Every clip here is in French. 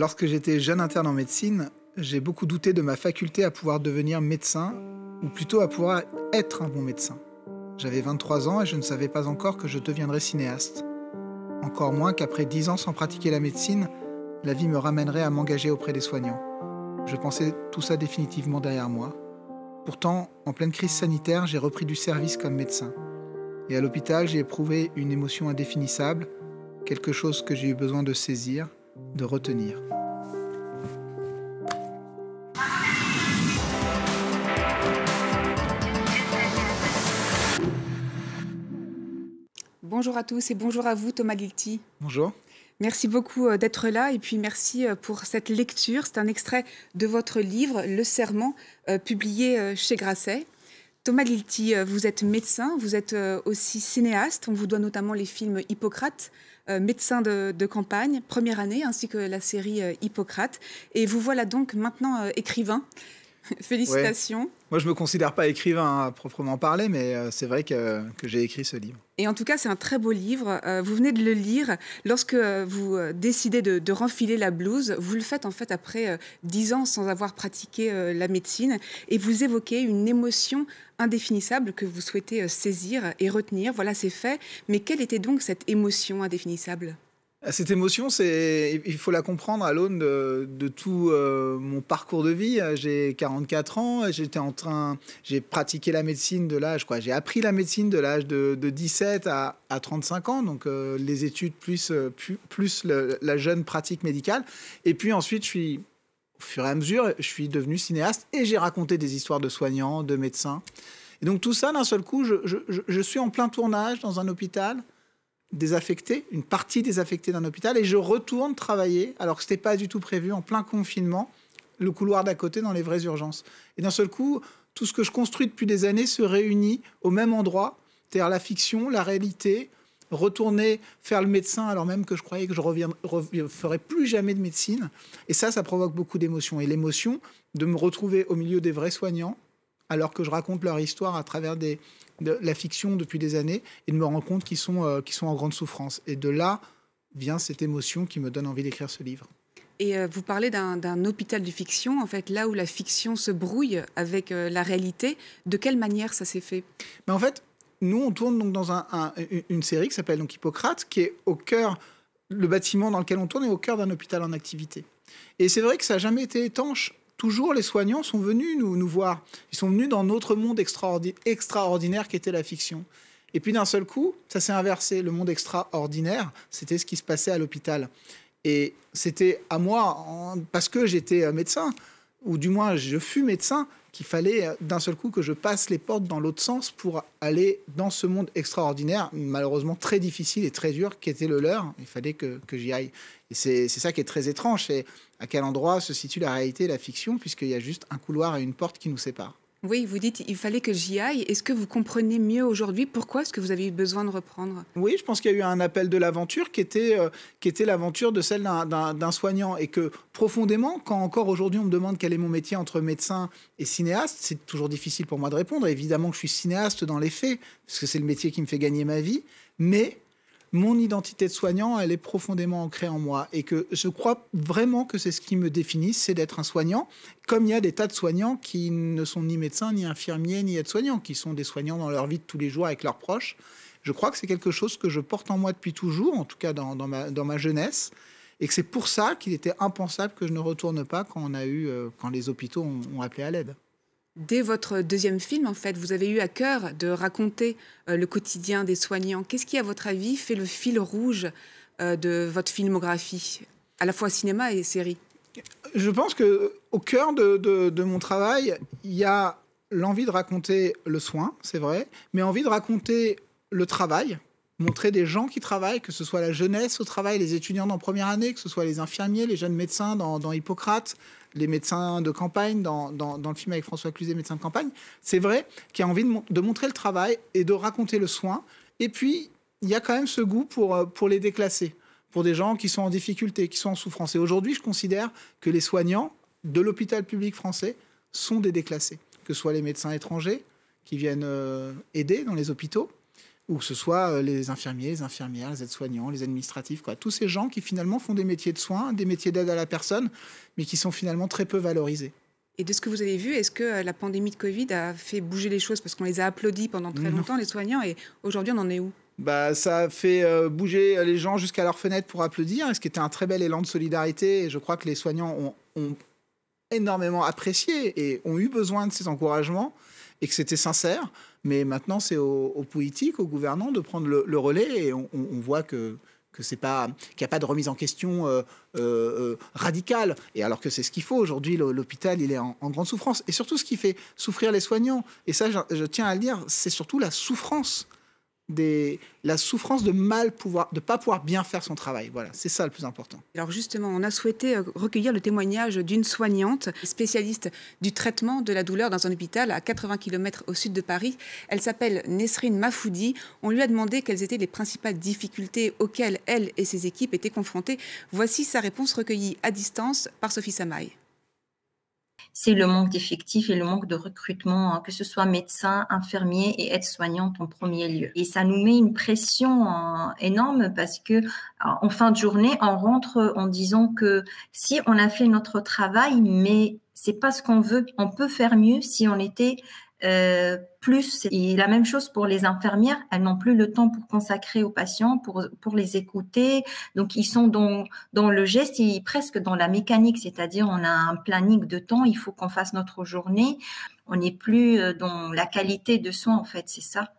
Lorsque j'étais jeune interne en médecine, j'ai beaucoup douté de ma faculté à pouvoir devenir médecin, ou plutôt à pouvoir être un bon médecin. J'avais 23 ans et je ne savais pas encore que je deviendrais cinéaste. Encore moins qu'après 10 ans sans pratiquer la médecine, la vie me ramènerait à m'engager auprès des soignants. Je pensais tout ça définitivement derrière moi. Pourtant, en pleine crise sanitaire, j'ai repris du service comme médecin. Et à l'hôpital, j'ai éprouvé une émotion indéfinissable, quelque chose que j'ai eu besoin de saisir, de retenir. Bonjour à tous et bonjour à vous, Thomas Guilty. Bonjour. Merci beaucoup euh, d'être là et puis merci euh, pour cette lecture. C'est un extrait de votre livre, Le Serment, euh, publié chez Grasset. Thomas Lilti, vous êtes médecin, vous êtes aussi cinéaste. On vous doit notamment les films Hippocrate, Médecin de campagne, première année, ainsi que la série Hippocrate. Et vous voilà donc maintenant écrivain. Félicitations. Moi, je ne me considère pas écrivain à proprement parler, mais euh, c'est vrai que, j'ai écrit ce livre. Et en tout cas, c'est un très beau livre. Euh, vous venez de le lire. Lorsque euh, vous décidez de, renfiler la blouse, vous le faites en fait après dix ans sans avoir pratiqué la médecine. Et vous évoquez une émotion indéfinissable que vous souhaitez saisir et retenir. Voilà, c'est fait. Mais quelle était donc cette émotion indéfinissable cette émotion, il faut la comprendre à l'aune de, tout euh, mon parcours de vie. J'ai 44 ans, j'étais en train, j'ai pratiqué la médecine de l'âge, J'ai appris la médecine de l'âge de, 17 à, 35 ans, donc euh, les études plus, euh, la jeune pratique médicale. Et puis ensuite, je suis, au fur et à mesure, je suis devenu cinéaste et j'ai raconté des histoires de soignants, de médecins. Et donc tout ça, d'un seul coup, je suis en plein tournage dans un hôpital désaffecté, une partie désaffectée d'un hôpital, et je retourne travailler, alors que ce n'était pas du tout prévu, en plein confinement, le couloir d'à côté dans les vraies urgences. Et d'un seul coup, tout ce que je construis depuis des années se réunit au même endroit, c'est-à-dire la fiction, la réalité, retourner faire le médecin alors même que je croyais que je ne ferais plus jamais de médecine. Et ça, ça provoque beaucoup d'émotions. Et l'émotion de me retrouver au milieu des vrais soignants, alors que je raconte leur histoire à travers la fiction depuis des années et de me rendre compte euh, qu'ils sont, en grande souffrance. Et de là vient cette émotion qui me donne envie d'écrire ce livre. Et euh, vous parlez d'un hôpital de fiction, en fait, là où la fiction se brouille avec euh, la réalité. De quelle manière ça s'est fait Mais ben, En fait, nous, on tourne donc dans une série qui s'appelle donc Hippocrate, qui est au cœur, le bâtiment dans lequel on tourne est au cœur d'un hôpital en activité. Et c'est vrai que ça n'a jamais été étanche toujours les soignants sont venus nous, nous voir. Ils sont venus dans notre monde extraordinaire, qui était la fiction. Et puis d'un seul coup, ça s'est inversé. Le monde extraordinaire, c'était ce qui se passait à l'hôpital. Et c'était à moi, parce que j'étais euh, médecin, ou du moins je fus médecin, qu'il fallait euh, d'un seul coup que je passe les portes dans l'autre sens pour aller dans ce monde extraordinaire, malheureusement très difficile et très dur, qui était le leur. Il fallait que, j'y aille. Et c'est ça qui est très étrange, c'est à quel endroit se situe la réalité et la fiction, puisqu'il y a juste un couloir et une porte qui nous séparent. Oui, vous dites il fallait que j'y aille. Est-ce que vous comprenez mieux aujourd'hui pourquoi est-ce que vous avez eu besoin de reprendre Oui, je pense qu'il y a eu un appel de l'aventure qui était, euh, qui était l'aventure de celle d'un soignant et que profondément, quand encore aujourd'hui on me demande quel est mon métier entre médecin et cinéaste, c'est toujours difficile pour moi de répondre. Évidemment que je suis cinéaste dans les faits parce que c'est le métier qui me fait gagner ma vie, mais mon identité de soignant, elle est profondément ancrée en moi et que je crois vraiment que c'est ce qui me définit, c'est d'être un soignant, comme il y a des tas de soignants qui ne sont ni médecins, ni infirmiers, ni aides-soignants, qui sont des soignants dans leur vie de tous les jours avec leurs proches. Je crois que c'est quelque chose que je porte en moi depuis toujours, en tout cas dans, ma, jeunesse, et que c'est pour ça qu'il était impensable que je ne retourne pas quand on a eu, euh, quand les hôpitaux ont appelé à l'aide. Dès votre deuxième film, en fait, vous avez eu à cœur de raconter euh, le quotidien des soignants. Qu'est-ce qui, à votre avis, fait le fil rouge euh, de votre filmographie, à la fois cinéma et série Je pense que au cœur de, mon travail, il y a l'envie de raconter le soin, c'est vrai, mais envie de raconter le travail, montrer des gens qui travaillent, que ce soit la jeunesse au travail, les étudiants en première année, que ce soit les infirmiers, les jeunes médecins dans, dans Hippocrate, les médecins de campagne dans, le film avec François Cluzet, médecin de campagne. C'est vrai qu'il a envie de, montrer le travail et de raconter le soin. Et puis, il y a quand même ce goût pour, euh, pour les déclassés, pour des gens qui sont en difficulté, qui sont en souffrance. Et aujourd'hui, je considère que les soignants de l'hôpital public français sont des déclassés, que ce soit les médecins étrangers qui viennent euh, aider dans les hôpitaux, ou ce soit euh, les infirmiers, les infirmières, les aides-soignants, les administratifs, quoi. Tous ces gens qui finalement font des métiers de soins, des métiers d'aide à la personne, mais qui sont finalement très peu valorisés. Et de ce que vous avez vu, est-ce que euh, la pandémie de Covid a fait bouger les choses Parce qu'on les a applaudis pendant très longtemps, les soignants, et aujourd'hui, on en est où bah, ça a fait euh, bouger les gens jusqu'à leur fenêtre pour applaudir, ce qui était un très bel élan de solidarité. Et je crois que les soignants ont, ont énormément apprécié et ont eu besoin de ces encouragements et que c'était sincère. Mais maintenant, c'est aux, politiques, aux gouvernants de prendre le, relais et on, voit que que c'est pas qu'il n'y a pas de remise en question euh, euh, euh, radicale. Et alors que c'est ce qu'il faut aujourd'hui, l'hôpital il est en, grande souffrance. Et surtout, ce qui fait souffrir les soignants. Et ça, je, je tiens à le dire, c'est surtout la souffrance la souffrance de mal pouvoir, de pas pouvoir bien faire son travail. Voilà, c'est ça le plus important. Alors justement, on a souhaité euh, recueillir le témoignage d'une soignante spécialiste du traitement de la douleur dans un hôpital à 80 km au sud de Paris. Elle s'appelle Nesrine Mafoudi. On lui a demandé quelles étaient les principales difficultés auxquelles elle et ses équipes étaient confrontées. Voici sa réponse recueillie à distance par Sophie Samaï c'est le manque d'effectifs et le manque de recrutement, hein, que ce soit médecins, infirmiers et aides-soignantes en premier lieu. Et ça nous met une pression hein, énorme parce que en fin de journée, on rentre en disant que si on a fait notre travail, mais c'est pas ce qu'on veut, on peut faire mieux si on était euh, plus, et la même chose pour les infirmières, elles n'ont plus le temps pour consacrer aux patients, pour, les écouter. Donc, ils sont dans, dans le geste, presque dans la mécanique, c'est-à-dire on a un planning de temps, il faut qu'on fasse notre journée. On n'est plus euh, dans la qualité de soins, en fait, c'est ça.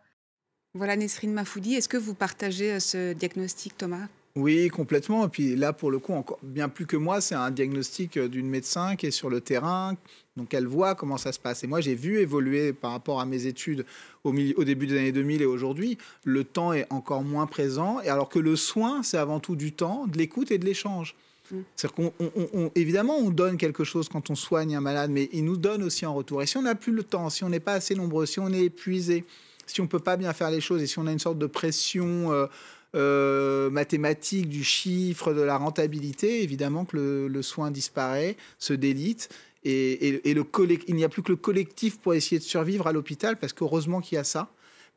Voilà, Nesrine Mafoudi, est-ce que vous partagez euh, ce diagnostic, Thomas oui, complètement. Et puis là, pour le coup, encore bien plus que moi, c'est un diagnostic euh, d'une médecin qui est sur le terrain, donc elle voit comment ça se passe. Et moi, j'ai vu évoluer par rapport à mes études au, début des années 2000 et aujourd'hui, le temps est encore moins présent, et alors que le soin, c'est avant tout du temps, de l'écoute et de l'échange. Mm. C'est-à-dire qu'on, on, évidemment, on donne quelque chose quand on soigne un malade, mais il nous donne aussi en retour. Et si on n'a plus le temps, si on n'est pas assez nombreux, si on est épuisé, si on ne peut pas bien faire les choses et si on a une sorte de pression euh, euh, mathématiques, du chiffre, de la rentabilité, évidemment que le, soin disparaît, se délite. Et, il n'y a plus que le collectif pour essayer de survivre à l'hôpital, parce qu'heureusement qu'il y a ça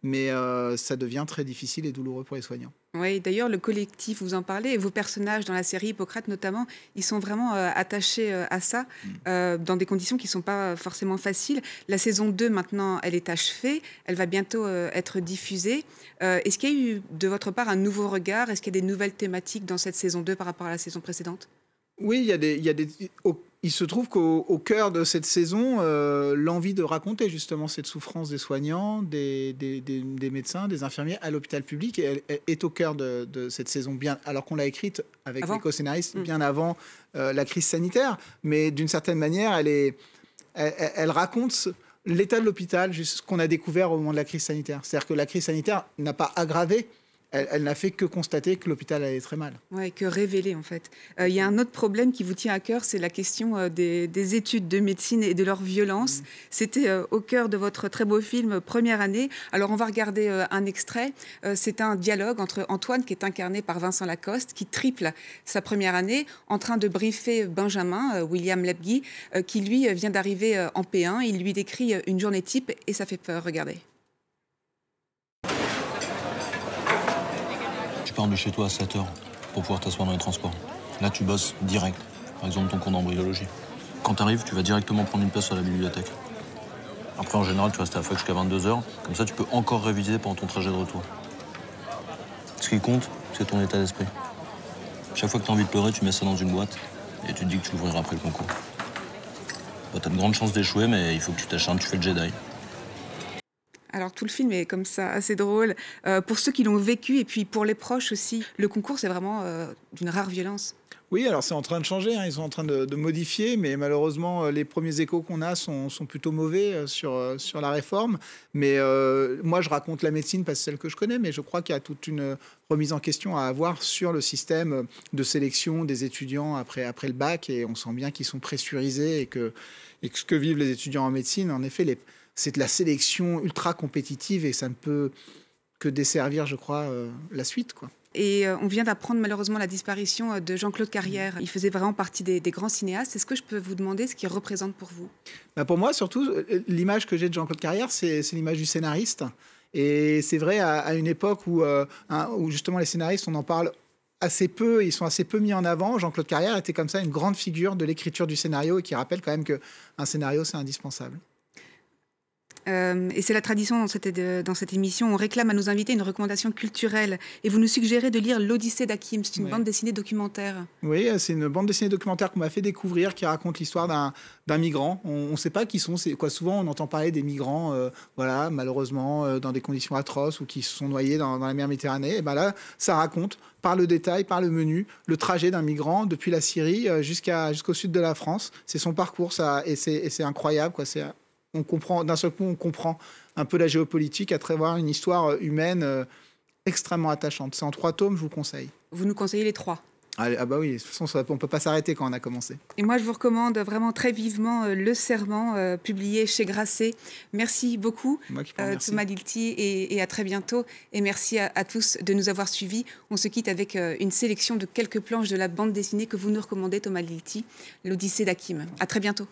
mais euh, ça devient très difficile et douloureux pour les soignants. Oui, d'ailleurs, le collectif, vous en parlez, et vos personnages dans la série Hippocrate notamment, ils sont vraiment euh, attachés euh, à ça, mm. dans des conditions qui ne sont pas forcément faciles. La saison 2, maintenant, elle est achevée, elle va bientôt être diffusée. Est-ce qu'il y a eu de votre part un nouveau regard Est-ce qu'il y a des nouvelles thématiques dans cette saison 2 par rapport à la saison précédente Oui, il y a des... y a des il se trouve qu'au cœur de cette saison, euh, l'envie de raconter justement cette souffrance des soignants, des, médecins, des infirmiers à l'hôpital public est au cœur de, cette saison, bien, alors qu'on l'a écrite avec les co mm. bien avant euh, la crise sanitaire. Mais d'une certaine manière, elle, raconte l'état de l'hôpital, ce qu'on a découvert au moment de la crise sanitaire. C'est-à-dire que la crise sanitaire n'a pas aggravé elle, n'a fait que constater que l'hôpital allait très mal. Oui, que révéler en fait. Il euh, y a un autre problème qui vous tient à cœur, c'est la question euh, des, études de médecine et de leur violence. Mm. C'était euh, au cœur de votre très beau film Première année. Alors on va regarder un extrait. c'est un dialogue entre Antoine, qui est incarné par Vincent Lacoste, qui triple sa première année, en train de briefer Benjamin, William Labgui, qui lui vient d'arriver en P1. Il lui décrit une journée type et ça fait peur. Regardez. pars de chez toi à 7 h pour pouvoir t'asseoir dans les transports. Là, tu bosses direct. Par exemple, ton cours d'embryologie. Quand t'arrives, tu vas directement prendre une place à la bibliothèque. Après, en général, tu restes à la jusqu'à 22h. Comme ça, tu peux encore réviser pendant ton trajet de retour. Ce qui compte, c'est ton état d'esprit. Chaque fois que tu as envie de pleurer, tu mets ça dans une boîte et tu te dis que tu l'ouvriras après le concours. Bah, t'as de grandes chances d'échouer, mais il faut que tu t'acharnes, tu fais le Jedi. Alors tout le film est comme ça, assez drôle. Euh, pour ceux qui l'ont vécu et puis pour les proches aussi, le concours c'est vraiment euh, d'une rare violence. Oui, alors c'est en train de changer, hein. ils sont en train de, modifier, mais malheureusement, euh, les premiers échos qu'on a sont, plutôt mauvais sur, sur la réforme. Mais moi, je raconte la médecine parce que c'est celle que je connais, mais je crois qu'il y a toute une remise en question à avoir sur le système de sélection des étudiants après, après le bac, et on sent bien qu'ils sont pressurisés et que, et que ce que vivent les étudiants en médecine, en effet, les c'est de la sélection ultra compétitive et ça ne peut que desservir, je crois, euh, la suite. Quoi. Et euh, on vient d'apprendre malheureusement la disparition euh, de Jean-Claude Carrière. Il faisait vraiment partie des, grands cinéastes. Est-ce que je peux vous demander ce qu'il représente pour vous bah, Pour moi, surtout, l'image que j'ai de Jean-Claude Carrière, c'est l'image du scénariste. Et c'est vrai à, une époque où, où justement les scénaristes, on en parle assez peu, ils sont assez peu mis en avant. Jean-Claude Carrière était comme ça une grande figure de l'écriture du scénario et qui rappelle quand même qu'un scénario, c'est indispensable. Euh, et c'est la tradition dans cette, dans cette, émission. On réclame à nos invités une recommandation culturelle. Et vous nous suggérez de lire L'Odyssée d'Akim. C'est une bande dessinée documentaire. Oui, euh, c'est une bande dessinée documentaire qu'on m'a fait découvrir qui raconte l'histoire d'un migrant. On ne sait pas qui sont. Quoi, souvent, on entend parler des migrants, euh, voilà, malheureusement, dans des conditions atroces ou qui se sont noyés dans, la mer Méditerranée. Et ben là, ça raconte par le détail, par le menu, le trajet d'un migrant depuis la Syrie jusqu'à jusqu'au sud de la France. C'est son parcours, ça, et c'est incroyable, quoi. C'est on comprend, d'un seul coup, on comprend un peu la géopolitique à travers une histoire humaine euh, extrêmement attachante. C'est en trois tomes, je vous conseille. Vous nous conseillez les trois ah, bah oui, de toute façon, on ne peut pas s'arrêter quand on a commencé. Et moi, je vous recommande vraiment très vivement euh, Le Serment, euh, publié chez Grasset. Merci beaucoup, Thomas Lilti, et, à très bientôt. Et merci à, tous de nous avoir suivis. On se quitte avec une sélection de quelques planches de la bande dessinée que vous nous recommandez, Thomas Lilti, L'Odyssée d'Akim. À très bientôt.